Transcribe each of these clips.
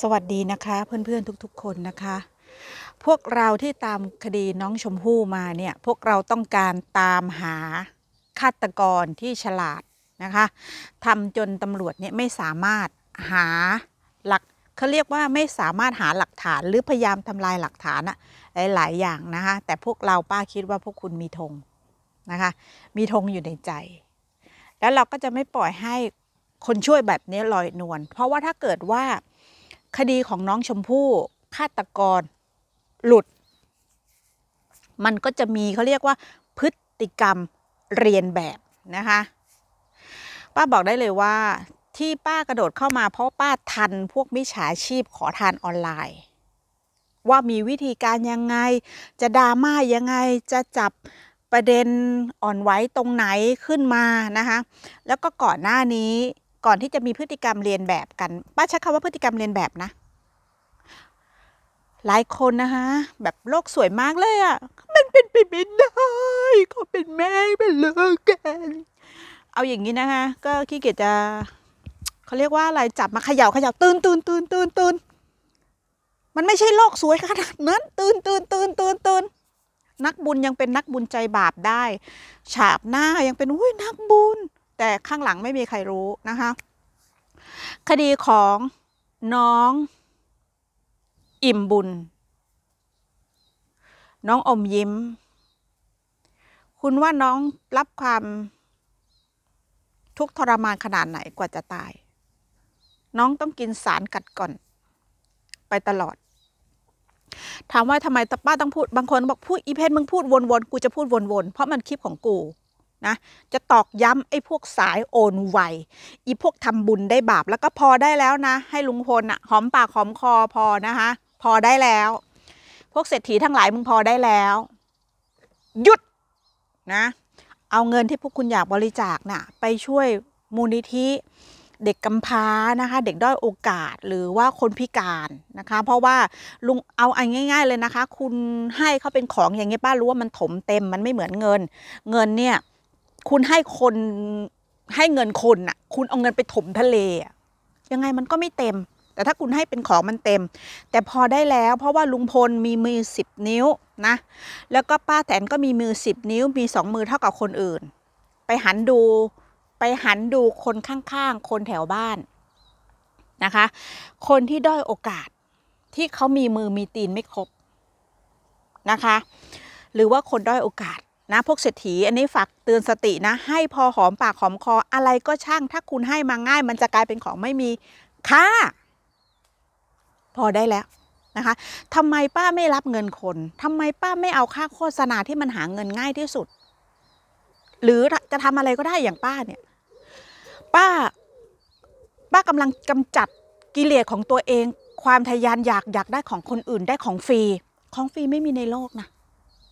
สวัสดีนะคะ เพื่อนๆ ทุก ๆ คนนะคะ พวกเราที่ตามคดีน้องชมพู่มาเนี่ย พวกเราต้องการตามหาฆาตกรที่ฉลาดนะคะทำจนตำรวจเนี่ยไม่สามารถหาหลักเขาเรียกว่าไม่สามารถหาหลักฐานหรือพยายามทำลายหลักฐานอะหลายๆอย่างนะคะ แต่พวกเราป้าคิดว่าพวกคุณมีธงนะคะ มีธงอยู่ในใจ แล้วเราก็จะไม่ปล่อยให้คนช่วยแบบนี้ลอยนวลเพราะว่าถ้าเกิดว่าคดีของน้องชมพู่ฆาตกร หลุด มันก็จะมีเขาเรียกว่าพฤติกรรมเรียนแบบนะคะป้าบอกได้เลยว่าที่ป้ากระโดดเข้ามาเพราะป้าทันพวกมิจฉาชีพขอทานออนไลน์ ว่ามีวิธีการยังไงจะดราม่ายังไงจะจับประเด็นอ่อนไหวตรงไหนขึ้นมานะคะแล้วก็ก่อนหน้านี้ก่อนที่จะมีพฤติกรรมเรียนแบบกัน ป้าใช้คำว่าพฤติกรรมเรียนแบบนะ หลายคนนะคะ แบบโลกสวยมากเลยอะ่ะ มันเป็นไปไม่ได้ก็เป็นแม่เป็นเลิกกัน เอาอย่างนี้นะคะก็ขี้เกียจจะเขาเรียกว่าอะไรจับมาเขย่าเขย่าตื่นตื่นตื่นตื่นตื่นมันไม่ใช่โลกสวยขนาดนั้นตื่นตื่นตื่นตื่นตื่นนักบุญยังเป็นนักบุญใจบาปได้ ฉาบหน้ายังเป็นอุ้ยนักบุญแต่ข้างหลังไม่มีใครรู้นะคะคดีของน้องอิ่มบุญ น้องอมยิ้ม คุณว่าน้องรับความทุกทรมานขนาดไหนกว่าจะตาย น้องต้องกินสารกัดก่อน ไปตลอด ถามว่าทำไมป้าต้องพูด บางคนบอกพูดอีเพนมึงพูดวนๆ กูจะพูดวนๆ เพราะมันคลิปของกูนะจะตอกย้ำไอ้พวกสายโอนไวอีพวกทำบุญได้บาป แล้วก็พอได้แล้วนะ ให้ลุงพลอะหอมปากหอมคอพอนะคะ พอได้แล้ว พวกเศรษฐีทั้งหลายมึงพอได้แล้วหยุดนะเอาเงินที่พวกคุณอยากบริจาคนะ่ะไปช่วยมูลนิธิเด็กกำพร้านะคะเด็กด้อยโอกาสหรือว่าคนพิการนะคะเพราะว่าลุงเอาอันง่ายๆเลยนะคะ คุณให้เขาเป็นของอย่างเงี้ยป้ารู้ว่ามันถมเต็มมันไม่เหมือนเงิน เงินเนี่ยคุณให้คนให้เงินคนน่ะคุณเอาเงินไปถมทะเล ยังไงมันก็ไม่เต็ม แต่ถ้าคุณให้เป็นของ มันเต็ม แต่พอได้แล้วเพราะว่าลุงพลมีมือสิบนิ้วนะแล้วก็ป้าแตนก็มีมือสิบนิ้ว มีสองมือเท่ากับคนอื่น ไปหันดูไปหันดูคนข้าง ๆ คนแถวบ้านนะคะ คนที่ด้อยโอกาสที่เขามีมือมีตีนไม่ครบนะคะ หรือว่าคนด้อยโอกาสนะพวกเศรษฐีอันนี้ฝากเตือนสตินะ ให้พอหอม ปากหอมคออะไรก็ช่างถ้าคุณให้มาง่าย มันจะกลายเป็นของไม่มีค่าพอได้แล้วนะคะทำไมป้าไม่รับเงินคนทำไมป้าไม่เอาค่าโฆษณาที่มันหาเงินง่ายที่สุด หรือจะทำอะไรก็ได้อย่างป้าเนี่ย ป้า ป้ากำลังกำจัดกิเลสของตัวเอง ความทยานอยากอยากได้ของคนอื่นได้ของฟรีของฟรีไม่มีในโลกนะ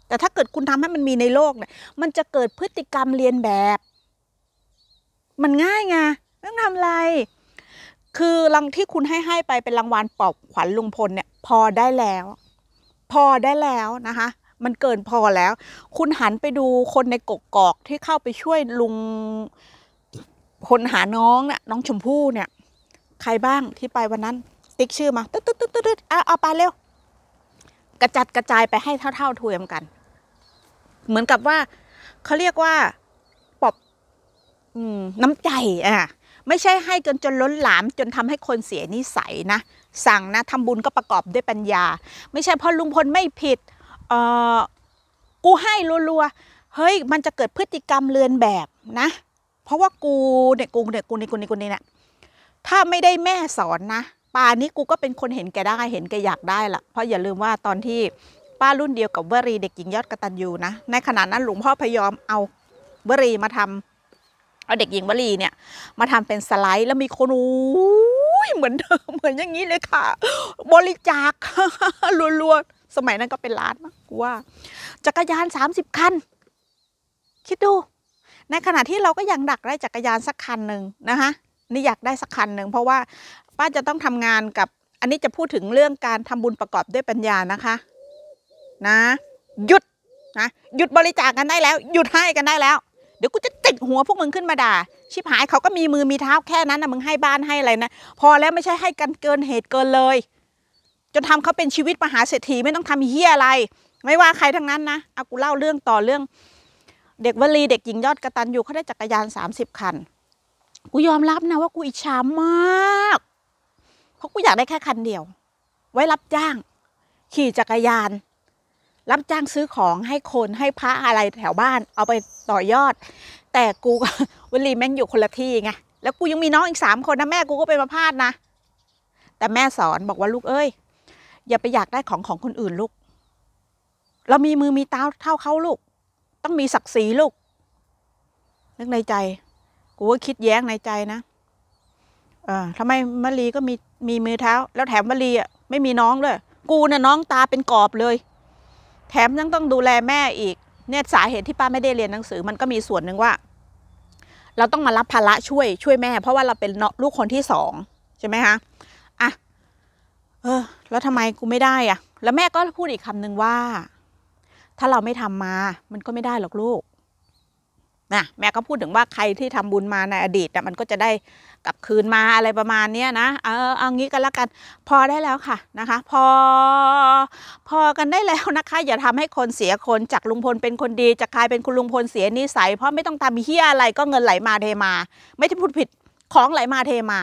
แต่ถ้าเกิดคุณทำให้มันมีในโลกเนี่ย มันจะเกิดพฤติกรรมเรียนแบบ มันง่ายไงต้องทำอะไร คือรางที่คุณให้ให้ไปเป็นรางวัลปอบขวัญลุงพลเนี่ย พอได้แล้ว พอได้แล้วนะคะ มันเกินพอแล้ว คุณหันไปดูคนในกกกอกที่เข้าไปช่วยลุง คนหาน้องน่ะน้องชมพู่เนี่ย ใครบ้างที่ไปวันนั้นติ๊กชื่อมาตึ๊ดตึ๊ดตึ๊ดตึ๊ดเอาไปเร็วระจัดกระจายไปให้เท่าๆเทวยมกัน เหมือนกับว่า เขาเรียกว่าปอบน้ำใจ อ่ะ ไม่ใช่ให้จนจนล้นหลามจนทำให้คนเสียนิสัยนะ สั่งนะทำบุญก็ประกอบด้วยปัญญา ไม่ใช่เพราะลุงพลไม่ผิด เออกูให้รัวๆ เฮ้ย มันจะเกิดพฤติกรรมเลือนแบบนะ เพราะว่ากูเนี่ยกูเนี่ยกูเนี่ยกูเนี่ยกูเนี่ย ถ้าไม่ได้แม่สอนนะป่านี้กูก็เป็นคนเห็นแกได้เห็นแกอยากได้ละเพราะอย่าลืมว่าตอนที่ป้ารุ่นเดียวกับเวรีเด็กหญิงยอดกระตันยูนะ ในขณะนั้นหลวงพ่อพยอมเอาเวรีมาทำเอา เด็กหญิงเวรีเนี่ย มาทำเป็นสไลด์แล้วมีคนโู้ยเหมือนเดิมเหมือนอย่างนี้เลยค่ะ บริจาคล้วนๆ สมัยนั้นก็เป็นล้านมากกูว่า จักรยานสสามิบคัน คิดดูในขณะที่เราก็ยังดักได้จักรยานสักคันหนึ่งนะคะนี่อยากได้สักคันหนึ่งเพราะว่าป้าจะต้องทำงานกับอันนี้จะพูดถึงเรื่องการทำบุญประกอบด้วยปัญญานะคะนะ หยุดนะหยุดบริจาคกันได้แล้ว หยุดให้กันได้แล้วเดี๋ยวกูจะติดหัวพวกมึงขึ้นมาด่าชิบหายเขาก็มีมือมีเท้าแค่นั้นนะมึงให้บ้านให้อะไรนะพอแล้วไม่ใช่ให้กันเกินเหตุเกินเลย จนทำเขาเป็นชีวิตมหาเศรษฐีไม่ต้องทำเฮียอะไร ไม่ว่าใครทั้งนั้นนะเอากูเล่าเรื่องต่อเรื่อง เด็กวลีเด็กหญิงยอดกระตันอยู่เขาได้จักรยาน 30 คันกูยอมรับนะว่ากูอิจฉามาก เพราะกูอยากได้แค่คันเดียว ไว้รับจ้าง ขี่จักรยาน รับจ้างซื้อของให้คนให้พระอะไรแถวบ้านเอาไปต่อยอด แต่กูวลีแม่งอยู่คนละที่ไง แล้วกูยังมีน้องอีกสามคนนะแม่กูก็เป็นมาพาดนะ แต่แม่สอนบอกว่าลูกเอ้ยอย่าไปอยากได้ของของคนอื่นลูก เรามีมือมีเท้าเท่าเขาลูก ต้องมีศักดิ์ศรีลูกนึกในใจกูก็คิดแย้งในใจนะ เออทำไมมะลีก็มีมีมือเท้า แล้วแถมมะลีอ่ะไม่มีน้องด้วยกูเนี่ยน้องตาเป็นกรอบเลย แถมยังต้องดูแลแม่อีก เนี่ยสาเหตุที่ป้าไม่ได้เรียนหนังสือ มันก็มีส่วนหนึ่งว่า เราต้องมารับภาระช่วยช่วยแม่ เพราะว่าเราเป็นลูกคนที่สองใช่ไหมคะ อ่ะ เออ แล้วทำไมกูไม่ได้อ่ะ แล้วแม่ก็พูดอีกคำนึงว่า ถ้าเราไม่ทำมา มันก็ไม่ได้หรอกลูกนะแม่ก็พูดถึงว่าใครที่ทำบุญมาในอดีตนะมันก็จะได้กลับคืนมาอะไรประมาณนี้นะเออเอางี้กันละกันพอได้แล้วค่ะนะคะ พอ พอกันได้แล้วนะคะอย่าทำให้คนเสียคนจากลุงพลเป็นคนดีจากลายเป็นคุณลุงพลเสียนิสัยเพราะไม่ต้องทำเฮียอะไรก็เงินไหลมาเทมา ไม่ใช่พูดผิดของไหลมาเทมา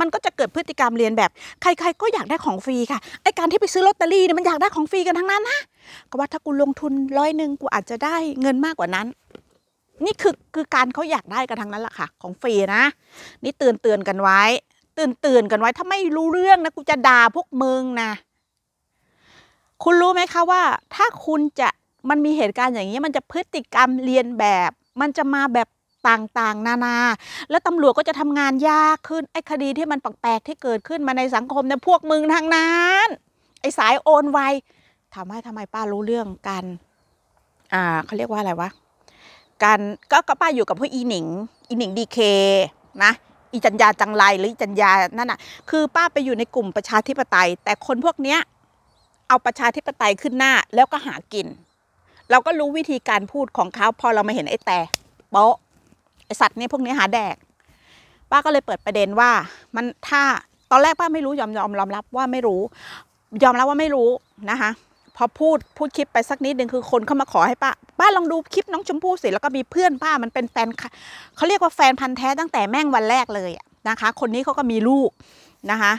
มันก็จะเกิดพฤติกรรมเรียนแบบ ใคร ๆก็อยากได้ของฟรีค่ะไอการที่ไปซื้อลอตเตอรี่เนี่ยมันอยากได้ของฟรีกันทั้งนั้นนะก็ว่าถ้ากูลงทุนร้อยหนึ่งกูอาจจะได้เงินมากกว่านั้นนี่คือคือการเขาอยากได้กันทางนั้นแหละค่ะ ของฟรีนะ นี่เตือนเตือนกันไว้เตือนเตือนกันไว้ถ้าไม่รู้เรื่องนะกูจะด่าพวกมึงนะ คุณรู้ไหมคะว่าถ้าคุณจะมันมีเหตุการณ์อย่างนี้มันจะพฤติกรรมเรียนแบบ มันจะมาแบบต่างๆนานา แล้วตำรวจก็จะทำงานยากขึ้นไอ้คดีที่มันแปลกๆที่เกิดขึ้นมาในสังคมเนี่ยพวกมึงทางนั้น ไอ้สายโอนไวทำให้ทำไมป้ารู้เรื่องกันอ่าเขาเรียกว่าอะไรวะกันก็ก็ป้าอยู่กับพู้อีหนิง อีหนิงดีเคนะ อีจัญญาจังไรหรืออีจัญญานั่นน่ะ คือ ป้าไปอยู่ในกลุ่มประชาธิปไตย แต่คนพวกเนี้ยเอาประชาธิปไตยขึ้นหน้า แล้วก็หากิน เราก็รู้วิธีการพูดของเขาพอเรามาเห็นไอ้แต่โป๊ะไอสัตว์นี่พวกนี้หาแดก ป้าก็เลยเปิดประเด็นว่า มันถ้าตอนแรกป้าไม่รู้ยอมยอมยอมรับว่าไม่รู้ ยอมรับว่าไม่รู้นะคะพอพูดพูดคลิปไปสักนิดหนึ่งคือคนเข้ามาขอให้ป้าป้าลองดูคลิปน้องชมพู่สิแล้วก็มีเพื่อนป้ามันเป็นแฟนเขาเรียกว่าแฟนพันธุ์แท้ตั้งแต่แม่งวันแรกเลยนะคะ คนนี้เขาก็มีลูกนะคะ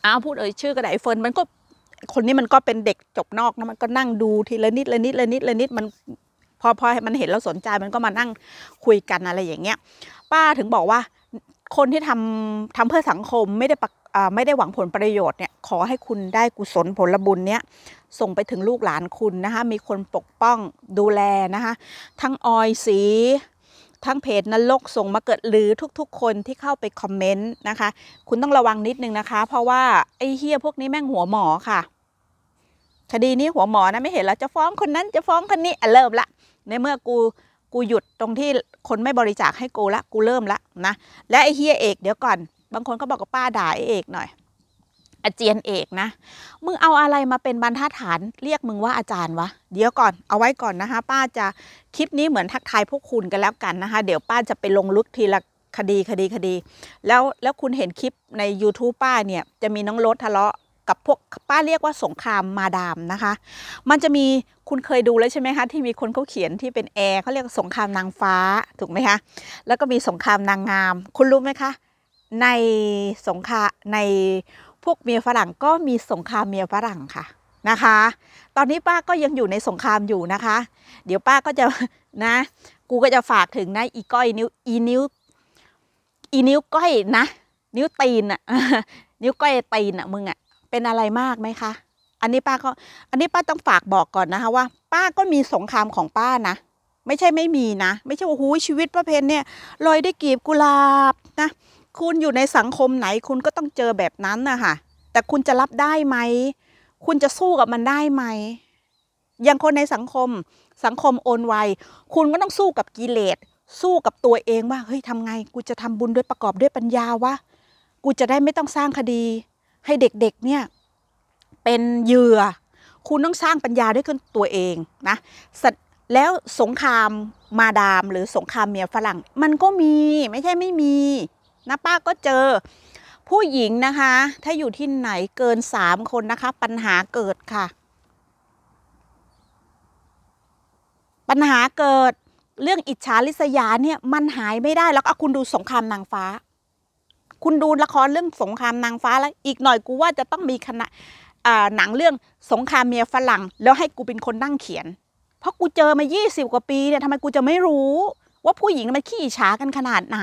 เอาพูดเอ่ยชื่อกะไดเฟิร์นมันก็คนนี้มันก็เป็นเด็กจบนอกนะ มันก็นั่งดูทีละนิดละนิดละนิดละนิดมันพอพอมันเห็นเราสนใจมันก็มานั่งคุยกันอะไรอย่างเงี้ย ป้าถึงบอกว่าคนที่ทำทำเพื่อสังคมไม่ได้ปักไม่ได้หวังผลประโยชน์เนี่ย ขอให้คุณได้กุศลผลบุญเนี้ยส่งไปถึงลูกหลานคุณนะคะ มีคนปกป้องดูแลนะคะ ทั้งออยสี ทั้งเพจนรกส่งมาเกิดหรือทุก ๆคนที่เข้าไปคอมเมนต์นะคะ คุณต้องระวังนิดนึงนะคะ เพราะว่าไอ้เฮียพวกนี้แม่งหัวหมอค่ะ คดีนี้หัวหมอนะไม่เห็นแล้วจะฟ้องคนนั้นจะฟ้องคนนี้เริ่มละ ในเมื่อกูกูหยุดตรงที่คนไม่บริจาคให้กูละกูเริ่มละนะและไอ้เฮียเอก เดี๋ยวก่อนบางคนก็บอกกับป้าด่าไอ้เอกหน่อยอาเจียนเอกนะ มึงเอาอะไรมาเป็นบรรทัดฐานเรียกมึงว่าอาจารย์วะเดี๋ยวก่อนเอาไว้ก่อนนะคะ ป้าจะคลิปนี้เหมือนทักทาย พวกคุณกันแล้วกันนะคะ เดี๋ยวป้าจะไปลงลึกทีละคดีคดีคดี แล้วแล้วคุณเห็นคลิปใน YouTube ป้าเนี่ยจะมีน้องรถทะเลาะกับพวกป้าเรียกว่าสงครามมาดามนะคะ มันจะมีคุณเคยดูแล้วใช่ไหมคะที่มีคนเขาเขียนที่เป็นแอร์เขาเรียกสงครามนางฟ้าถูกไหมคะแล้วก็มีสงครามนางงาม คุณรู้ไหมคะในสงครามในวกเมียฝรั่งก็มีสงครามเมียฝรั่งค่ะนะคะ ตอนนี้ป้าก็ยังอยู่ในสงครามอยู่นะคะเดี๋ยวป้าก็จะนะ กูก็จะฝากถึงนะอีก้อยนิ้วอีนิ้วอีนิ้วก้อยนะ นิ้วตีนอะนิ้วก้อยตีนอะมึงอะเป็นอะไรมากไหมคะอันนี้ป้าก็อันนี้ป้าต้องฝากบอกก่อนนะคะว่า ป้าก็มีสงครามของป้านะไม่ใช่ไม่มีนะไม่ใช่ว่าหูชีวิตประเพณเนี่ยลอยได้กีบกุหลาบนะคุณอยู่ในสังคมไหนคุณก็ต้องเจอแบบนั้นนะคะแต่คุณจะรับได้ไหม คุณจะสู้กับมันได้ไหมอย่างคนในสังคม สังคมโอนไว คุณก็ต้องสู้กับกิเลส สู้กับตัวเองว่า เฮ้ยทำไง กูจะทำบุญด้วยประกอบด้วยปัญญาวะ กูจะได้ไม่ต้องสร้างคดี ให้เด็กๆ เนี่ย เป็นเหยื่อ คุณต้องสร้างปัญญาด้วยตัวเองนะ แล้วสงครามมาดามหรือสงครามเมียฝรั่ง มันก็มี ไม่ใช่ไม่มีนะป้าก็เจอผู้หญิงนะคะ ถ้าอยู่ที่ไหนเกินสามคนนะคะ ปัญหาเกิดค่ะ ปัญหาเกิดเรื่องอิจฉาริษยาเนี่ยมันหายไม่ได้แล้วก็คุณดูสงครามนางฟ้า คุณดูละครเรื่องสงครามนางฟ้าแล้วอีกหน่อยกูว่าจะต้องมีคณะหนังเรื่องสงครามเมียฝรั่ง แล้วให้กูเป็นคนนั่งเขียน เพราะกูเจอมา20กว่าปีเนี่ยทำไมกูจะไม่รู้ ว่าผู้หญิงมันขี้อิจฉากันขนาดไหน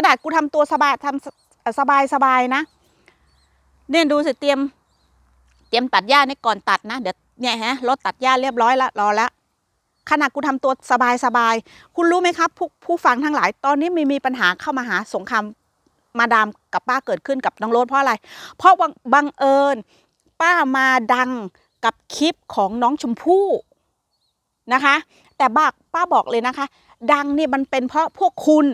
ขนาดกูทำตัวสบายทำสบายสบายนะเนี่ยดูสิเตรียมเตรียมตัดหญ้านี่ก่อนตัดนะเดี๋ยวเนี่ยฮะรถตัดหญ้าเรียบร้อยละรอละขนาดกูทำตัวสบายสบายคุณรู้ไหมครับผู้ผู้ฟังทั้งหลายตอนนี้มีมีปัญหาเข้ามาหาสงครามมาดามกับป้าเกิดขึ้นกับน้องโรดเพราะอะไร เพราะบังเอิญ ป้ามาดังกับคลิปของน้องชมพู่นะคะ แต่บ้าป้าบอกเลยนะคะ ดังนี่มันเป็นเพราะพวกคุณ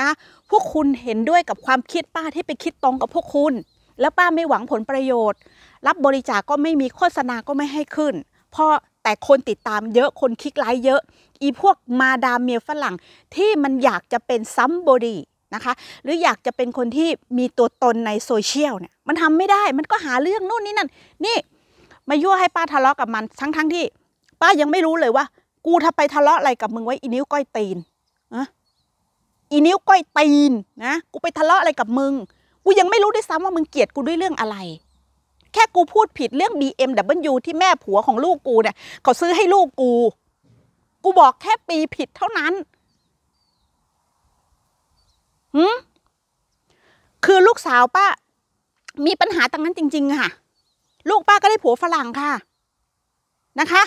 นะพวกคุณเห็นด้วยกับความคิดป้าที่ไปคิดตรงกับพวกคุณ แล้วป้าไม่หวังผลประโยชน์ รับบริจาคกก็ไม่มีโฆษณาก็ไม่ให้ขึ้น เพราะแต่คนติดตามเยอะคนคลิกไลค์เยอะ อีพวกมาดามเมียฝรั่ง ที่มันอยากจะเป็นซัมบอดีนะคะ หรืออยากจะเป็นคนที่มีตัวตนในโซเชียลเนี่ยมันทำไม่ได้ มันก็หาเรื่องนู่นนี่นั่นนี่ มายั่วให้ป้าทะเลาะกับมันทั้งๆทที่ ป้ายังไม่รู้เลยว่า กูทำไปทะเลาะอะไรกับมึงไว้อีนิ้วก้อยตีนอะอีนิ้วก้อยตีนนะ กูไปทะเลาะอะไรกับมึง กูยังไม่รู้ด้วยซ้ำว่ามึงเกลียดกูด้วยเรื่องอะไร แค่กูพูดผิดเรื่อง BMW ที่แม่ผัวของลูกกูเนี่ย เขาซื้อให้ลูกกู กูบอกแค่ปีผิดเท่านั้น หืมคือลูกสาวป้ามีปัญหาตรงนั้นจริง ๆ ค่ะ ลูกป้าก็ได้ผัวฝรั่งค่ะ นะคะ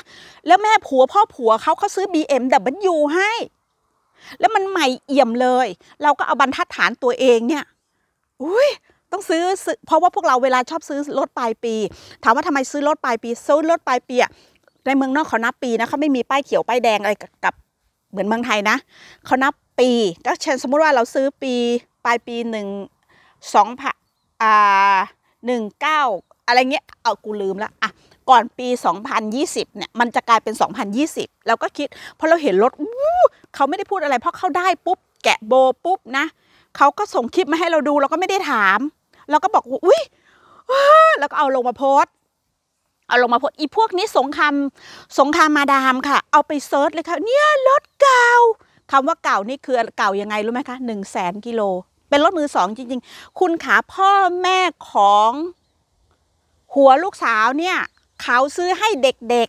แล้วแม่ผัวพ่อผัวเขาเขาซื้อ BMW ให้แล้วมันใหม่เอี่ยมเลย เราก็เอาบรรทัดฐานตัวเองเนี่ยอุ้ยต้องซื้อเพราะว่าพวกเราเวลาชอบซื้อรถปลายปี ถามว่าทำไมซื้อรถปลายปี ซื้อรถปลายปีอะในเมืองนอกเขานับปีนะเขาไม่มีป้ายเขียวป้ายแดงอะไรกับเหมือนเมืองไทยนะเขานับปีก็เช่นสมมติว่าเราซื้อปีปลายปีหนึ่งสองพันอ่าหนึ่งเก้าอะไรเงี้ยเอากูลืมละอ่ะก่อนปี 2020เนี่ยมันจะกลายเป็น 2020เราก็คิดพอเราเห็นรถเขาไม่ได้พูดอะไร เพราะเขาได้ปุ๊บแกะโบปุ๊บนะเขาก็ส่งคลิปมาให้เราดูเราก็ไม่ได้ถาม เราก็บอกอุ้ยแล้วก็เอาลงมาโพสเอาลงมาโพสอีพวกนี้สงครามสงครามมาดามค่ะ เอาไปเซิร์ชเลยค่ะเนี่ยรถเก่าคำว่าเก่านี่คือเก่ายังไงรู้ไหมคะหนึ่งแสนกิโลเป็นรถมือสองจริงๆ คุณขาพ่อแม่ของ หัวลูกสาวเนี่ยเขาซื้อให้เด็ก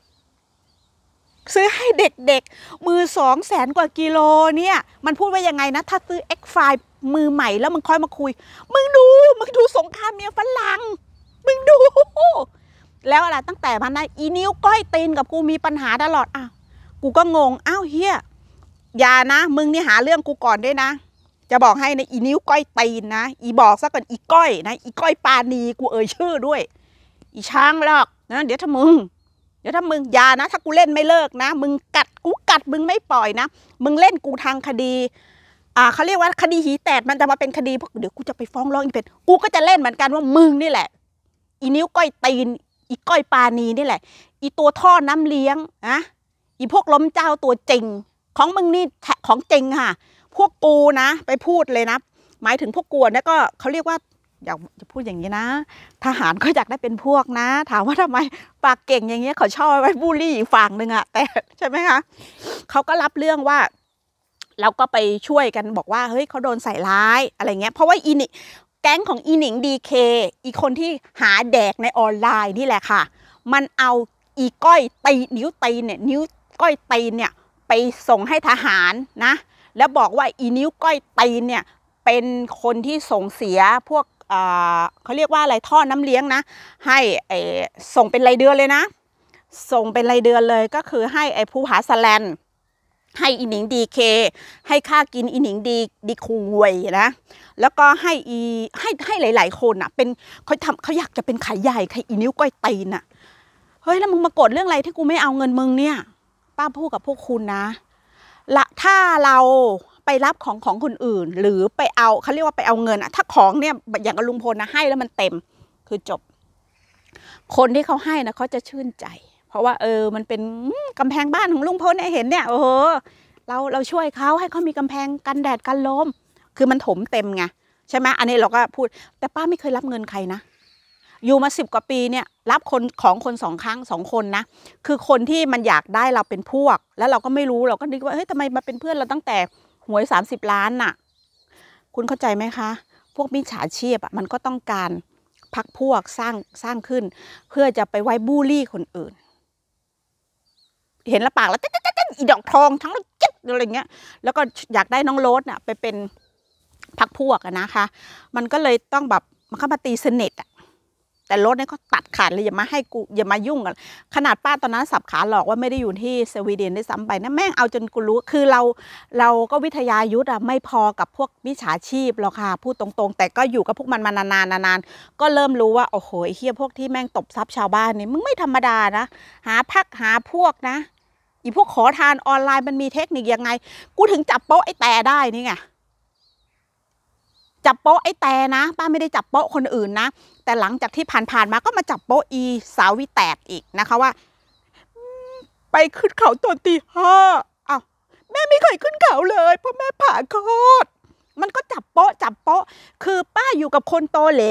ๆ ซื้อให้เด็กๆ มือสองแสนกว่ากิโลเนี่ย มันพูดว่ายังไงนะ ถ้าซื้อ X5 มือใหม่แล้วมึงค่อยมาคุย มึงดูมึงดูสงครามเมียฝรั่งมึงดู แล้วอะไรตั้งแต่พันนะอีนิ้วก้อยตีนกับกูมีปัญหาตลอดอ้าวกูก็งงอ้าวเฮียอย่านะ มึงนี่หาเรื่องกูก่อนด้วยนะ จะบอกให้นะอีนิ้วก้อยตีนนะอีบอกซะก่อนอีก้อยนะ อีก้อยปานีกูเอ่ยชื่อด้วยอีช้างหรอกนะเดี๋ยวถ้ามึงเดี๋ยวถ้ามึงยานะ ถ้ากูเล่นไม่เลิกนะมึงกัดกูกัดมึงไม่ปล่อยนะ มึงเล่นกูทางคดีอ่าเขาเรียกว่าคดีหีแตกมันจะมาเป็นคดีพวกเดี๋ยวกูจะไปฟ้องร้องอีเพ็ดกูก็จะเล่นเหมือนกันว่ามึงนี่แหละ อีนิ้วก้อยตีนอีก้อยปานีนี่แหละ อีตัวท่อน้ำเลี้ยงอะอีพวกล้มเจ้าตัวจริงของมึงนี่ของจริงค่ะ พวกกูนะ ไปพูดเลยนะ หมายถึงพวกกูนะก็เขาเรียกว่าอยากจะพูดอย่างนี้นะ ทหารก็อยากได้เป็นพวกนะ ถามว่าทำไมปากเก่งอย่างเงี้ยเขาชอบไว้บูลลี่อีกฝั่งหนึ่งอะแต่ใช่ไหมคะเขาก็รับเรื่องว่า แล้วก็ไปช่วยกันบอกว่าเฮ้ยเขาโดนใส่ร้ายอะไรเงี้ยเพราะว่าอีนิแก๊งของอีหนิงดีเคอีคนที่หาแดกในออนไลน์นี่แหละค่ะ มันเอาอีก้อยตีนิ้วตีเนี่ยนิ้วก้อยตีเนี่ย ไปส่งให้ทหารนะ แล้วบอกว่าอีนิ้วก้อยตีเนี่ยเป็นคนที่ส่งเสียพวกเขาเรียกว่าอะไรท่อน้ำเลี้ยงนะ ให้ส่งเป็นรายเดือนเลยนะ ส่งเป็นรายเดือนเลยก็คือให้ไอ้ภูผาสแลนให้อีหนิงดีเคให้ค่ากินอีหนิงดีดีคุยนะแล้วก็ให้อีให้ให้หลายๆคนอะ่ะเป็นเขาทำเขาอยากจะเป็นขายใหญ่ขายอีนิ้วก้อยตีนอะ่ะเฮ้ยแล้วมึงมากดเรื่องอะไรที่กูไม่เอาเงินมึงเนี่ย ป้าพูดกับพวกคุณนะละถ้าเราไปรับของของคนอื่น หรือไปเอาเขาเรียกว่าไปเอาเงินอะถ้าของเนี่ยอย่างกับลุงพลนะให้ แล้วมันเต็มคือจบ คนที่เขาให้นะเขาจะชื่นใจ เพราะว่าเออ มันเป็นกำแพงบ้านของลุงพลเนี่ยเห็นเนี่ยโอ้โหเราเราช่วยเขาให้เขามีกำแพงกันแดดกันลมคือมันถมเต็มไงใช่ไหมอันนี้เราก็พูดแต่ป้าไม่เคยรับเงินใครนะอยู่มาสิบกว่าปีเนี่ย รับคนของคนสองครั้งสองคนนะคือคนที่มันอยากได้เราเป็นพวก แล้วเราก็ไม่รู้เราก็นึกว่าเฮ้ยทำไมมาเป็นเพื่อนเราตั้งแต่หวยสามสิบล้านน่ะ คุณเข้าใจไหมคะ พวกมิจฉาชีพอ่ะ มันก็ต้องการพักพวกสร้างสร้างขึ้น เพื่อจะไปไว้บูลลี่คนอื่น เห็นละปากแล้วเต้๊เตอีดอกทองทั้งเจ็ดอะไรเงี้ยแล้วก็อยากได้น้องโรสน่ะไปเป็นพักพวกนะคะ มันก็เลยต้องแบบมันเข้ามาตีสนิทอ่ะแต่รถเนี่ยเขาตัดขาดเลยอย่ามาให้กูอย่ามายุ่งกันขนาดป้าตอนนั้นสับขาหลอกว่าไม่ได้อยู่ที่สวีเดนได้ซ้ำไปนะ แม่งเอาจนกูรู้คือเรา เราก็วิทยายุทธ์อะไม่พอกับพวกมิจฉาชีพหรอกค่ะพูดตรงๆ แต่ก็อยู่กับพวกมันมานานๆนานๆก็เริ่มรู้ว่าโอ้โหเฮียพวกที่แม่งตบทรัพย์ชาวบ้านนี่มึงไม่ธรรมดานะหาพักหาพวกนะอีพวกขอทานออนไลน์มันมีเทคนิคยังไง กูถึงจับโป๊ะไอ้แต่ได้นี่ไงจับโป๊ะไอ้แต่นะป้าไม่ได้จับโป๊ะคนอื่นนะ แต่หลังจากที่ผ่านๆมาก็มาจับโป๊ะอีสาววิแตกอีกนะคะว่าไปขึ้นเขาตอนตีห้าอ้าวแม่ไม่เคยขึ้นเขาเลยเพราะแม่ผ่าคลอดมันก็จับโป๊ะ จับโป๊ะ คือป้าอยู่กับคนโตเหล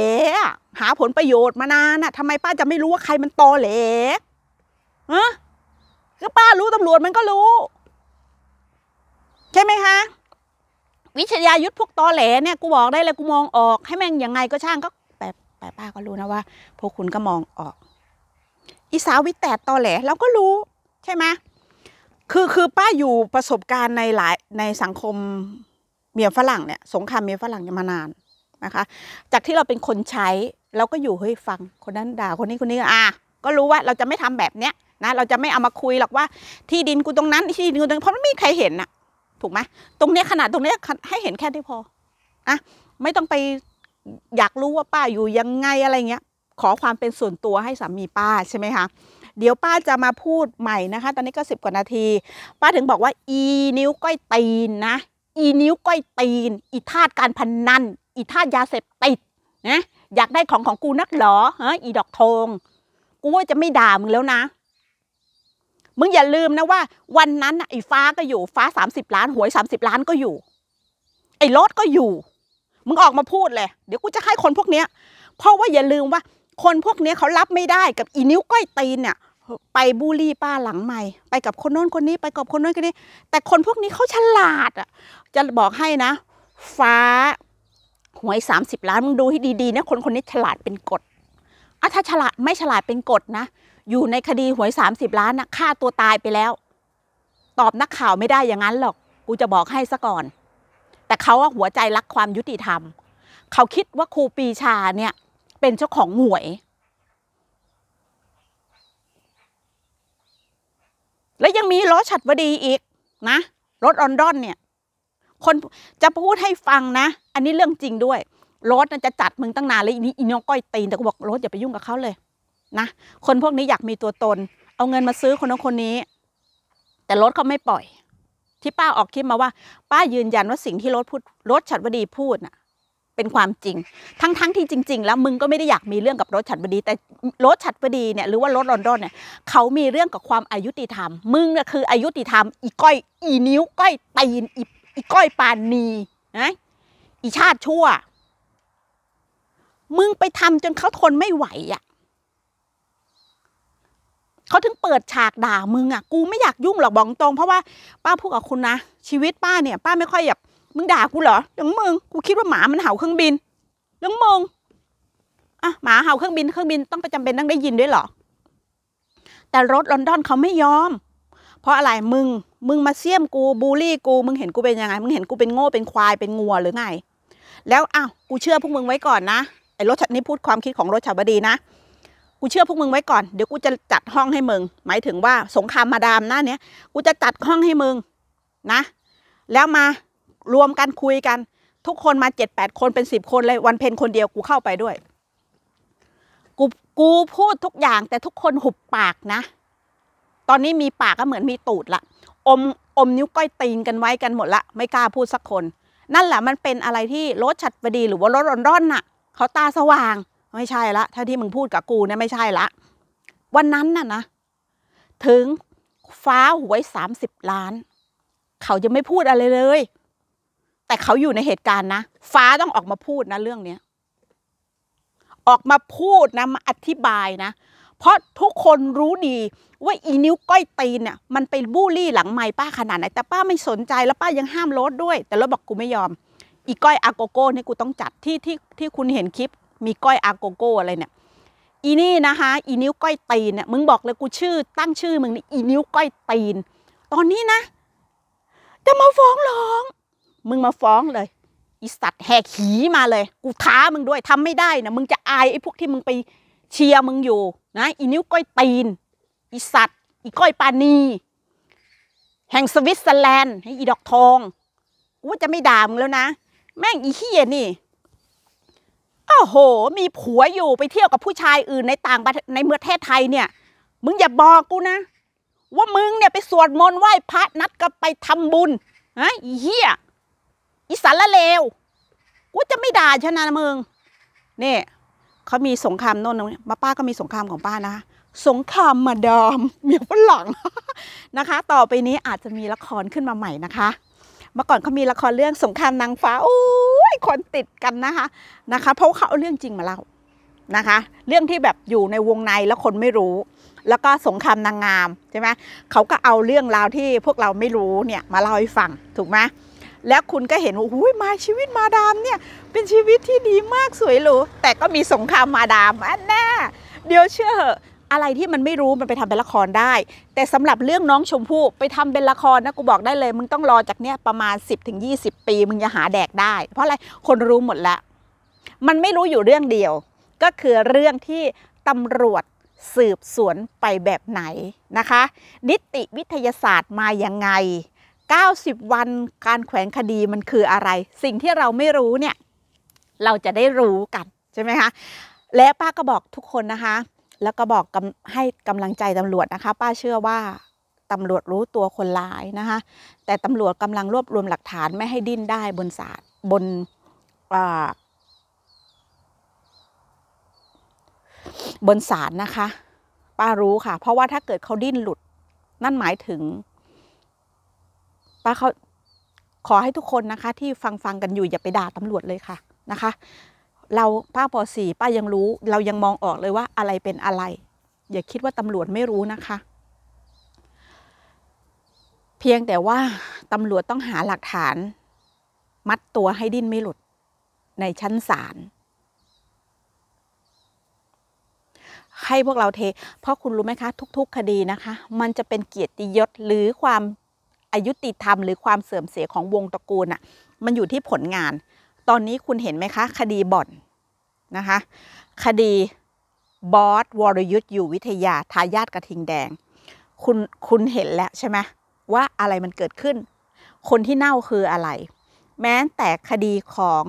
หาผลประโยชน์มานาน่ะทำไมป้าจะไม่รู้ว่าใครมันโตเหลฮะก็ป้ารู้ตำรวจมันก็รู้ ใช่ไหมคะวิทยายุทธพวกตอแหลเนี่ยกูบอกได้เลยกูมองออกให้แม่งยังไงก็ช่างก็แปแปป้าก็รู้นะว่าพวกคุณก็มองออก อีสาววิแตดตอแหล เราก็รู้ใช่ไหมคือคือป้าอยู่ประสบการณ์ในหลายในสังคมเมียฝรั่งเนี่ยสงครามเมียฝรั่งเนี่ยมานานนะคะจากที่เราเป็นคนใช้เราก็อยู่เฮ้ยฟังคนนั้นด่าคนนี้คนนี้อ่ะก็รู้ว่าเราจะไม่ทำแบบเนี้ยนะเราจะไม่เอามาคุยหรอกว่า ที่ดินกูตรงนั้น ที่ดินกูตรงนนั้เพราะไม่มีใครเห็นอะถูกไหมตรงเนี้ยขนาดตรงเนี้ยให้เห็นแค่ที่พออะไม่ต้องไปอยากรู้ว่าป้าอยู่ยังไงอะไรเงี้ยขอความเป็นส่วนตัวให้สามีป้าใช่ไหมคะเดี๋ยวป้าจะมาพูดใหม่นะคะ ตอนนี้ก็สิบกว่านาที ป้าถึงบอกว่าอีนิ้วก้อยตีนนะอีนิ้ว ก้อยตีนอีธาตุการพนนันอีธาตุยาเสพติดนะอยากได้ของของกูนักหรอฮะอีดอกทองกูว่าจะไม่ด่ามึงแล้วนะมึงอย่าลืมนะว่าวันนั้นไอ้ฟ้าก็อยู่ฟ้าสามสิบล้านหวยสามสิบล้านก็อยู่ ไอ้รถก็อยู่มึงออกมาพูดเลยเดี๋ยวกูจะให้คนพวกเนี้ยเพราะว่าอย่าลืมว่าคนพวกเนี้ยเขารับไม่ได้กับอีนิ้วก้อยตีนเนี่ย ไปบูลี่ป้าหลังใหม่ ไปกับคนโน้นคนนี้ไปกับคนโน้นคนนี้แต่คนพวกนี้เขาฉลาด อ่ะ จะบอกให้นะ ฟ้าหวยสามสิบล้านมึงดูให้ดีๆนะคนคนนี้ฉลาดเป็นกฎอ่ะถ้าฉลาดไม่ฉลาดเป็นกฎนะอยู่ในคดีหวย 30 ล้านนะฆ่าตัวตายไปแล้ว ตอบนักข่าวไม่ได้อย่างนั้นหรอก กูจะบอกให้ซะก่อน แต่เขาว่าหัวใจรักความยุติธรรม เขาคิดว่าครูปีชาเนี่ย เป็นเจ้าของหวย และยังมีล้อฉัดวดีอีกนะรถออนดอนเนี่ย คนจะพูดให้ฟังนะ อันนี้เรื่องจริงด้วยรถจะจัดมึงตั้งนานเลยอีนี้อีน้องก้อยตีนแต่กูบอกรถอย่าไปยุ่งกับเขาเลยนะคนพวกนี้อยากมีตัวตน เอาเงินมาซื้อคนนั้นคนนี้ แต่รถเขาไม่ปล่อย ที่ป้าออกคลิปมาว่าป้ายืนยันว่าสิ่งที่รถพูดรถฉัรวดีพูดน่ะเป็นความจริง ทั้งๆทที่จริง ๆ แล้วมึงก็ไม่ได้อยากมีเรื่องกับรถฉัรวดี แต่รถฉัรวดีเนี่ย หรือว่ารถรอนดอนเนี่ยเขามีเรื่องกับความอายุติธรรม มึงน่ะคืออายุติธรรม อีก้อยอีนิ้วก้อยตีนอีอีก้อยปานนีนะอีชาติชั่ว มึงไปทำจนเขาทนไม่ไหวอะ่ะถึงเปิดฉากด่ามึงอ่ะกูไม่อยากยุ่งหรอกบอกตรง เพราะว่า ป้าพูดกับคุณนะ ชีวิตป้าเนี่ย ป้าไม่ค่อยแบบมึงด่ากูเหรอเรงมึงกูคิดว่าหมามันเห่าเครื่องบินเรงมึงอ่ะหมาเห่าเครื่องบินเครื่องบินต้องประจำเป็นต้องได้ยินด้วยเหรอ แต่รถลอนดอนเขาไม่ยอม เพราะอะไรมึงมึงมาเสี่ยมกูบูลลี่กูมึงเห็นกูเป็นยังไงมึงเห็นกูเป็นโง่เป็นควายเป็นงัวหรือไง แล้วอ้าวกูเชื่อพวกมึงไว้ก่อนนะไอ้รถนี้พูดความคิดของรถชาวบดีนะกูเชื่อพวกมึงไว้ก่อนเดี๋ยวกูจะจัดห้องให้มึง หมายถึงว่าสงครามมาดามหน้าเนี้ย กูจะจัดห้องให้มึงนะ แล้วมารวมกันคุยกัน ทุกคนมาเจ็ดแปดคนเป็นสิบคนเลยวันเพนคนเดียวกูเข้าไปด้วยกูกูพูดทุกอย่างแต่ทุกคนหุบปากนะ ตอนนี้มีปากก็เหมือนมีตูดละ อมอมนิ้วก้อยตีนกันไว้กันหมดละไม่กล้าพูดสักคน นั่นแหละ มันเป็นอะไรที่รถฉัดบดีหรือว่ารถร้อนๆน่ะเขาตาสว่างไม่ใช่ละถ้าที่มึงพูดกับกูเนี่ยไม่ใช่ละ วันนั้นน่ะนะ ถึงฟ้าหวยสามสิบล้าน เขาจะไม่พูดอะไรเลย แต่เขาอยู่ในเหตุการณ์นะ ฟ้าต้องออกมาพูดนะเรื่องเนี้ยออกมาพูดนะมาอธิบายนะ เพราะทุกคนรู้ดีว่าอีนิ้วก้อยตีนเนี่ย มันไปบูลลี่หลังไม้ป้าขนาดไหน แต่ป้าไม่สนใจแล้วป้ายังห้ามรถด้วย แต่รถบอกกูไม่ยอม อีก้อยอาโกโก้นี่กูต้องจัดที่ที่ที่คุณเห็นคลิปมีก้อยอาโกโก้อะไรเนี่ยอีนี่นะคะอีนิ้วก้อยตีนเนี่ยมึงบอกเลยกูชื่อ ตั้งชื่อมึงนี่อีนิ้วก้อยตีน ตอนนี้นะ จะมาฟ้องร้อง มึงมาฟ้องเลยอีสัตว์แหกขีมาเลยกูท้ามึงด้วยทำไม่ได้นะมึงจะอายไอ้พวกที่มึงไป เชียร์มึงอยู่นะอีนิ้วก้อยตีนอีสัตว์อีก้อยปานีแห่งสวิตเซอร์แลนด์ให้อีดอกทองกูจะไม่ด่ามึงแล้วนะแม่งอีเฮียนี่โห มีผัวอยู่ไปเที่ยวกับผู้ชายอื่นในต่างในเมืองแท้ไทยเนี่ย มึงอย่าบอกกูนะ ว่ามึงเนี่ยไปสวดมนต์ไหว้พระนัดกับไปทำบุญฮะอีเหี้ยอีสารเลวกูจะไม่ด่าชนะมึง นี่ เขามีสงครามโน่นมาป้าก็มีสงครามของป้านะ สงครามมาดามเมียฝรั่งนะคะ ต่อไปนี้อาจจะมีละครขึ้นมาใหม่นะคะเมื่อก่อนเขามีละครเรื่องสงครามนางฟ้าโอ้ยคนติดกันนะคะนะคะ เพราะเขาเอาเรื่องจริงมาเล่านะคะ เรื่องที่แบบอยู่ในวงในแล้วคนไม่รู้ แล้วก็สงครามนางงามใช่ไหมเขาก็เอาเรื่องราวที่พวกเราไม่รู้เนี่ยมาเล่าให้ฟังถูกไหมแล้วคุณก็เห็นว่าโอ้ยมาชีวิตมาดามเนี่ยเป็นชีวิตที่ดีมากสวยหรูแต่ก็มีสงครามมาดามอันแน่เดี๋ยวเชื่อเหอะอะไรที่มันไม่รู้มันไปทำเป็นละครได้ แต่สำหรับเรื่องน้องชมพู่ไปทำเป็นละครนะกูบอกได้เลยมึงต้องรอจากเนี้ยประมาณ 1 0ยีปีมึงจะหาแดกได้ เพราะอะไรคนรู้หมดละมันไม่รู้อยู่เรื่องเดียว ก็คือเรื่องที่ตำรวจสืบสวนไปแบบไหนนะคะ นิติวิทยาศาสตร์มาอย่างไง90 วันการแขวนคดีมันคืออะไร สิ่งที่เราไม่รู้เนี่ย เราจะได้รู้กันใช่ไหมคะและป้าก็บอกทุกคนนะคะแล้วก็บอกให้กำลังใจตำรวจนะคะ ป้าเชื่อว่าตำรวจรู้ตัวคนร้ายนะคะ แต่ตำรวจกำลังรวบรวมหลักฐานไม่ให้ดิ้นได้บนศาลบนบนศาลนะคะ ป้ารู้ค่ะ เพราะว่าถ้าเกิดเขาดิ้นหลุด นั่นหมายถึงป้าเขาขอให้ทุกคนนะคะ ที่ฟังฟังกันอยู่อย่าไปด่าตำรวจเลยค่ะนะคะเราป้าปสี่ป้ายังรู้ เรายังมองออกเลยว่าอะไรเป็นอะไร อย่าคิดว่าตำรวจไม่รู้นะคะ เพียงแต่ว่าตำรวจต้องหาหลักฐาน มัดตัวให้ดิ้นไม่หลุด ในชั้นศาลให้พวกเราเท เพราะคุณรู้ไหมคะ ทุก ๆ คดีนะคะ มันจะเป็นเกียรติยศ หรือความอายุติธรรม หรือความเสื่อมเสียของวงตระกูลอะ่ะมันอยู่ที่ผลงานตอนนี้คุณเห็นไหมคะ คดีบ่อน นะคะ คดีบอสวรยุทธ์อยู่วิทยา ทายาทกระทิงแดงคุณคุณเห็นแล้วใช่ไหมว่าอะไรมันเกิดขึ้น คนที่เน่าคืออะไร แม้แต่คดีของ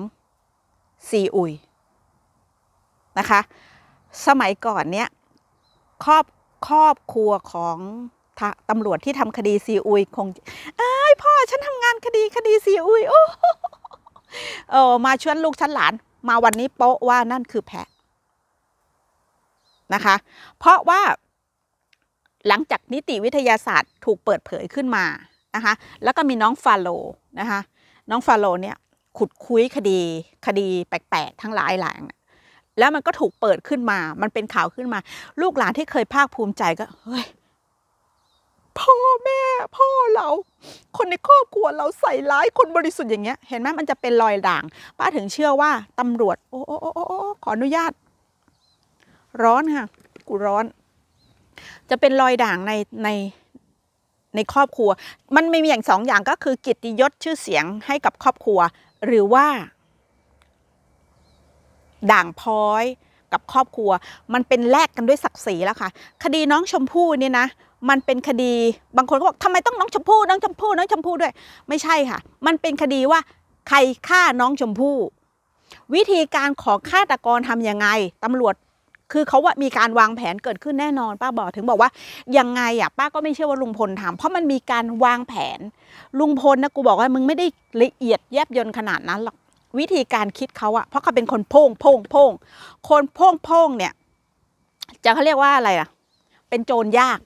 ซีอุยนะคะ สมัยก่อนเนี้ยครอบครอบครัวของตำรวจที่ทำคดีซีอุยคงไอ้พ่อฉันทำงานคดีคดีซีอุยโอ้เออมาชวนลูกชั้นหลานมาวันนี้โป๊ะว่านั่นคือแพะนะคะ เพราะว่าหลังจากนิติวิทยาศาสตร์ถูกเปิดเผยขึ้นมานะคะ แล้วก็มีน้องฟาโลนะคะ น้องฟาโลเนี่ย ขุดคุยคดี คดีแปลกๆ ทั้งหลายหลังแล้วมันก็ถูกเปิดขึ้นมา มันเป็นข่าวขึ้นมา ลูกหลานที่เคยภาคภูมิใจก็เฮ้ยพ่อแม่ พ่อเรา คนในครอบครัวเราใส่ร้ายคนบริสุทธิ์อย่างเงี้ย เห็นไหมมันจะเป็นรอยด่างป้าถึงเชื่อว่า ตำรวจโอ้โอ้โอ้โอ้ขออนุญาต ร้อนค่ะ กูร้อน จะเป็นรอยด่างในในในครอบครัว มันไม่มีอย่างสองอย่างก็คือกิตติยศชื่อเสียงให้กับครอบครัว หรือว่า ด่างพ้อยกับครอบครัว มันเป็นแลกกันด้วยศักดิ์ศรีแล้วค่ะ คดีน้องชมพู่เนี่ยนะมันเป็นคดี บางคนก็บอกทำไมต้องน้องชมพู่น้องชมพู่น้องชมพู่ด้วย ไม่ใช่ค่ะ มันเป็นคดีว่า ใครฆ่าน้องชมพู่ วิธีการของฆาตกรทำยังไงตำรวจ คือเขาว่ามีการวางแผนเกิดขึ้นแน่นอน ป้าบอกถึงบอกว่า ยังไง อ่ะ ป้าก็ไม่เชื่อว่าลุงพลทำเพราะมันมีการวางแผน ลุงพลนะกูบอกว่ามึงไม่ได้ละเอียดแยบยนขนาดนั้นหรอก วิธีการคิดเขาอะ เพราะเขาเป็นคนโพ่งโพ่งโพ่งคนโพ่งโพ่งเนี่ย จะเขาเรียกว่าอะไรอ่ะ เป็นโจรยาก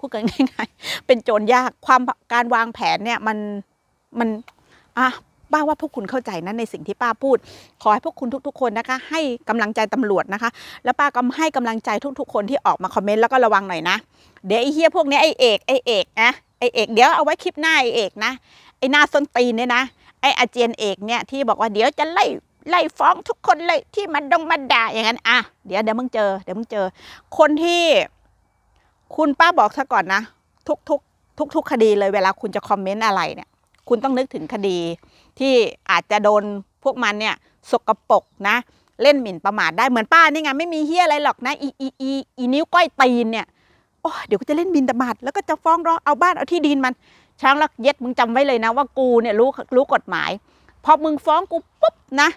พูดกันง่ายๆเป็นโจรยาก ความการวางแผนเนี่ยมันมัน อ่ะป้าว่าพวกคุณเข้าใจนะในสิ่งที่ป้าพูด ขอ ให้พวกคุณทุก ๆ คนนะคะ ให้กำลังใจตำรวจ นะคะ แล้วป้าก็ให้กำลังใจทุก ๆ คนที่ออกมาคอมเมนต์แล้วก็ระวังหน่อย นะ เดี๋ยวไอ้เฮียพวกนี้ไอ้เอก ไอ้เอกนะไอ้เอก เดี๋ยวเอาไว้คลิปหน้าไอ้เอกนะ ไอ้หน้าส้นตีนเนี่ยนะ ไอ้อาเจียนเอกเนี่ยที่บอกว่าเดี๋ยวจะไล่ไล่ฟ้องทุกคนเลยที่มันดงมันด่าอย่างนั้นอ่ะเดี๋ยวเดี๋ยวมึงเจอเดี๋ยวมึงเจอ คนที่คุณป้าบอกซะก่อนนะ ทุกทุกทุกทุกคดีเลยเวลาคุณจะคอมเมนต์อะไรเนี่ยคุณต้องนึกถึงคดี ที่อาจจะโดนพวกมันเนี่ยสกรปรกนะ เล่นหมิ่นประมาทได้เหมือนป้านี่ไงไม่มีเฮียอะไรหรอกนะอีอีอีอีนิ้วก้อยตีนเนี่ยโอ้เดี๋ยวก็จะเล่นบินตบาดแล้วก็จะฟ้องร้องเอาบ้านเอาที่ดินมัน ช้างลักเย็ดมึงจำไว้เลยนะว่ากูเนี่ยรู้รู้กฎหมาย พอมึงฟ้องกูปุ๊บนะ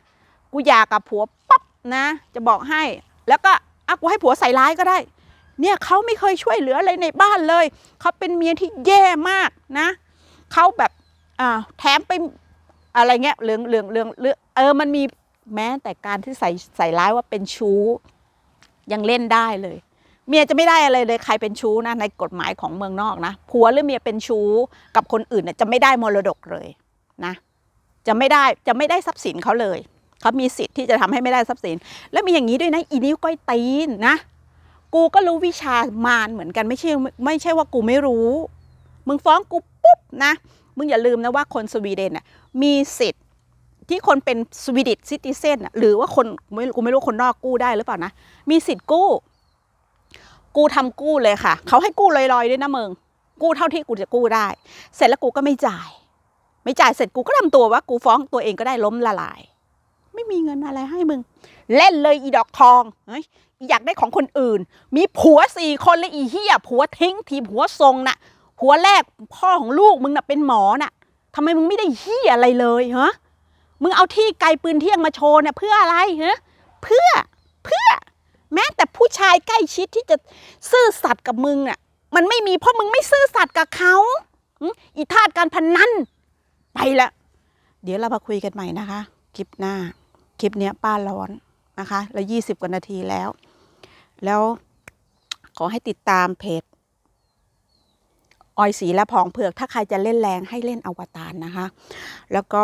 กูอยากกับผัวปั๊บนะ จะบอกให้ แล้วก็อ่ะกูให้ผัวใส่ร้ายก็ได้เนี่ยเขาไม่เคยช่วยเหลืออะไรในบ้านเลยเขาเป็นเมียที่แย่มากนะเขาแบบแถมไปอะไรเงี้ยเหลืองเหลืองเหลืองเออมันมีแม้แต่การที่ใส่ใส่ร้ายว่าเป็นชู้ยังเล่นได้เลย เมียจะไม่ได้อะไรเลยใครเป็นชู้นะในกฎหมายของเมืองนอกนะผัวหรือเมียเป็นชู้ กับคนอื่นจะไม่ได้มรดกเลยนะ จะไม่ได้จะไม่ได้ทรัพย์สินเขาเลยเขามีสิทธิ์ที่จะทำให้ไม่ได้ทรัพย์สิน แล้วมีอย่างนี้ด้วยนะอีนิ้วก้อยตีนนะกูก็รู้วิชามารเหมือนกันไม่ใช่ไม่ใช่ว่ากูไม่รู้ มึงฟ้องกูปุ๊บนะมึงอย่าลืมนะว่าคนสวีเดนน่ะมีสิทธิ์ที่คนเป็นสวีดิชซิติเซนหรือว่าคนไม่กูไม่รู้คนนอกกู้ได้หรือเปล่านะมีสิทธิ์กู้ กูทำกู้เลยค่ะเขาให้กู้ลอยๆด้วยนะมึงกู้เท่าที่กูจะกู้ได้ เสร็จแล้วกูก็ไม่จ่าย ไม่จ่ายเสร็จกูก็ทำตัวว่ากูฟ้องตัวเองก็ได้ล้มละลาย ไม่มีเงินอะไรให้มึง เล่นเลยอีดอกทองเฮ้ยอยากได้ของคนอื่น มีผัวสี่คนเลยอีเหี้ยผัวทิ้งทีผัวทรงน่ะผัวแรกพ่อของลูกมึงน่ะเป็นหมอน่ะทำไมมึงไม่ได้เหี้ยอะไรเลยฮะ มึงเอาที่ไกลปืนเที่ยงมาโชว์เนี่ยเพื่ออะไรฮะเพื่อ เพื่อแม้แต่ผู้ชายใกล้ชิดที่จะซื่อสัตย์กับมึงน่ะ มันไม่มีเพราะมึงไม่ซื่อสัตย์กับเขาอีทาตการพนนันไปละ เดี๋ยวเรามาคุยกันใหม่นะคะคลิปหน้า คลิปเนี้ยป้าร้อนนะคะแล้วยี่สิบกว่า นาทีแล้ว แล้วขอให้ติดตามเพจ ออยสีและผองเผือก ถ้าใครจะเล่นแรงให้เล่นอวตารนะคะ แล้วก็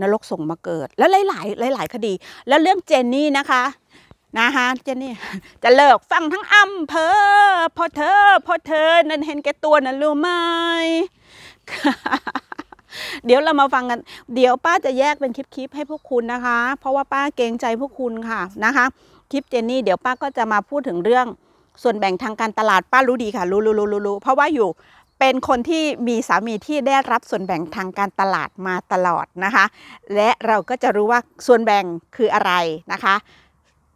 นรกส่งมาเกิด แล้วหลายๆหลายๆคดี แล้วเรื่องเจนนี่นะคะ นะคะเจนนี่จะเลิกฟังทั้งอำเภอพอเธอ พอเธอ นั่นเห็นแก่ตัวนันรู้ไหมเดี๋ยวเรามาฟังกัน เดี๋ยวป้าจะแยกเป็นคลิปๆ ให้พวกคุณนะคะ เพราะว่าป้าเกรงใจพวกคุณค่ะนะคะ คลิปเจนนี่ เดี๋ยวป้าก็จะมาพูดถึงเรื่องส่วนแบ่งทางการตลาดป้ารู้ดีค่ะ รู้รู้รู้รู้เพราะว่าอยู่เป็นคนที่มีสามีที่ได้รับส่วนแบ่งทางการตลาดมาตลอดนะคะ และเราก็จะรู้ว่าส่วนแบ่งคืออะไรนะคะ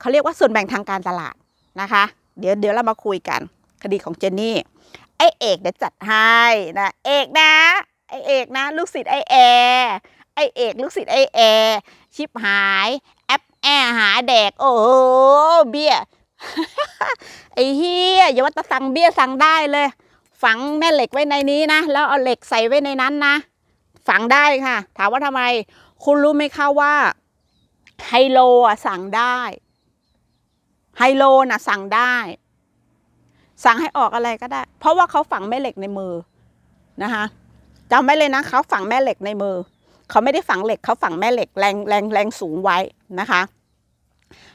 เขาเรียกว่าส่วนแบ่งทางการตลาดนะคะ เดี๋ยวเดี๋ยวเรามาคุยกันคดีของเจนนี่ไอเอก เดี๋ยวจัดให้นะเอกนะไอเอกนะลูกศิษย์ไอแอไอเอก ลูกศิษย์ไอแอชิบหาย แอปแอ หา แดกโอ้เบี้ยไอเฮียอย่าว่าตะสั่งเบี้ยสั่งได้เลย ฝังแม่ เหล็กไว้ในนี้นะแล้วเอาเหล็กใส่ไว้ในนั้นนะฝังได้ค่ะถาม ว่าทำไม คุณรู้ไหมคะว่า ไฮโลอ่ะสั่งได้ ไฮโลน่ะ สั่งได้ สั่งให้ออกอะไรก็ได้ เพราะว่าเขาฝังแม่เหล็กในมือนะคะจำไว้เลยนะเขาฝังแม่เหล็กในมือเขาไม่ได้ฝังเหล็กเขาฝังแม่เหล็กแรงแรงแรงสูงไว้นะคะ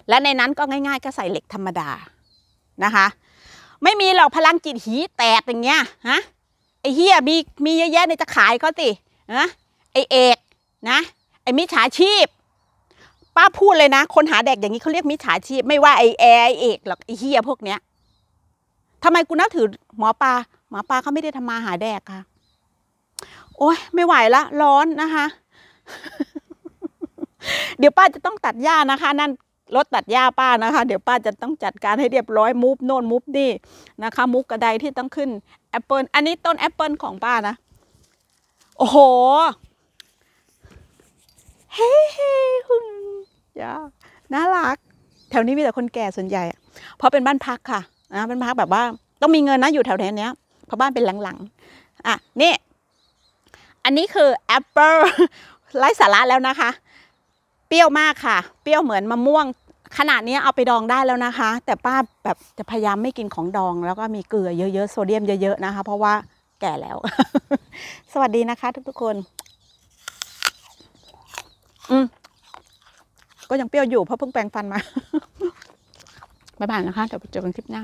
และในนั้นก็ง่ายๆก็ใส่เหล็กธรรมดานะคะ ไม่มีหรอกพลังจิตหีแตกอย่างเงี้ยฮะไอเฮียมีมีเยอะแยะในจะขายเขาสินะไอเอกนะไอมิจฉาชีพ ป้าพูดเลยนะ คนหาแดกอย่างนี้เขาเรียกมิจฉาชีพไม่ว่าไอแอไอเอกหรอกไอเฮียพวกเนี้ยทำไมกูนับถือหมอปลาหมอปลาเขาไม่ได้ทำมาหาแดกค่ะโอ้ยไม่ไหวละร้อนนะคะ เดี๋ยวป้าจะต้องตัดหญ้านะคะนั่นรถตัดหญ้าป้านะคะ เดี๋ยวป้าจะต้องจัดการให้เรียบร้อยมุฟโน่นมุฟนี่นะคะมุกกระไดที่ต้องขึ้นแอปเปิลอันนี้ต้นแอปเปิลของป้านะ โอ้โหเฮ้เฮฮึมย่าน่ารักแถวนี้มีแต่คนแก่ส่วนใหญ่เพราะเป็นบ้านพักค่ะนะเป็นพักแบบว่าต้องมีเงินนะ อยู่แถวแถวนี้เพราะบ้านเป็นหลังๆอ่ะนี่อันนี้คือแอปเปิลไร้สาระแล้วนะคะ เปรี้ยวมากค่ะ เปรี้ยวเหมือนมะม่วง ขนาดนี้เอาไปดองได้แล้วนะคะ แต่ป้าแบบจะพยายามไม่กินของดองแล้วก็มีเกลือเยอะๆโซเดียมเยอะๆนะคะเพราะว่าแก่แล้วสวัสดีนะคะ ทุกๆคนอืมก็ยังเปรี้ยวอยู่เพราะเพิ่งแปรงฟันมาบ๊ายบายนะคะเดี๋ยวเจอกันคลิปหน้า